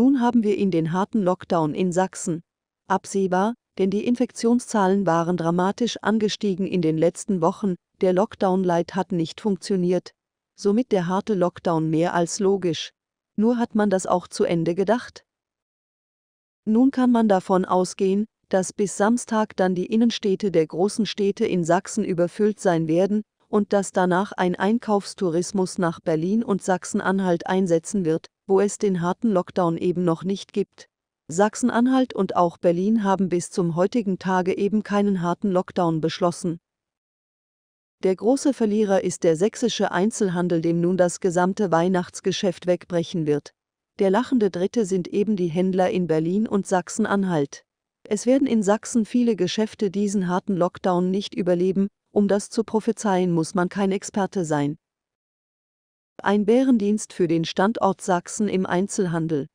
nun haben wir ihn den harten Lockdown in Sachsen. Absehbar, denn die Infektionszahlen waren dramatisch angestiegen in den letzten Wochen, der Lockdown-Light hat nicht funktioniert. Somit der harte Lockdown mehr als logisch. Nur hat man das auch zu Ende gedacht? Nun kann man davon ausgehen, dass bis Samstag dann die Innenstädte der großen Städte in Sachsen überfüllt sein werden und dass danach ein Einkaufstourismus nach Berlin und Sachsen-Anhalt einsetzen wird, wo es den harten Lockdown eben noch nicht gibt. Sachsen-Anhalt und auch Berlin haben bis zum heutigen Tage eben keinen harten Lockdown beschlossen. Der große Verlierer ist der sächsische Einzelhandel, dem nun das gesamte Weihnachtsgeschäft wegbrechen wird. Der lachende Dritte sind eben die Händler in Berlin und Sachsen-Anhalt. Es werden in Sachsen viele Geschäfte diesen harten Lockdown nicht überleben, um das zu prophezeien muss man kein Experte sein ein Bärendienst für den Standort Sachsen im Einzelhandel.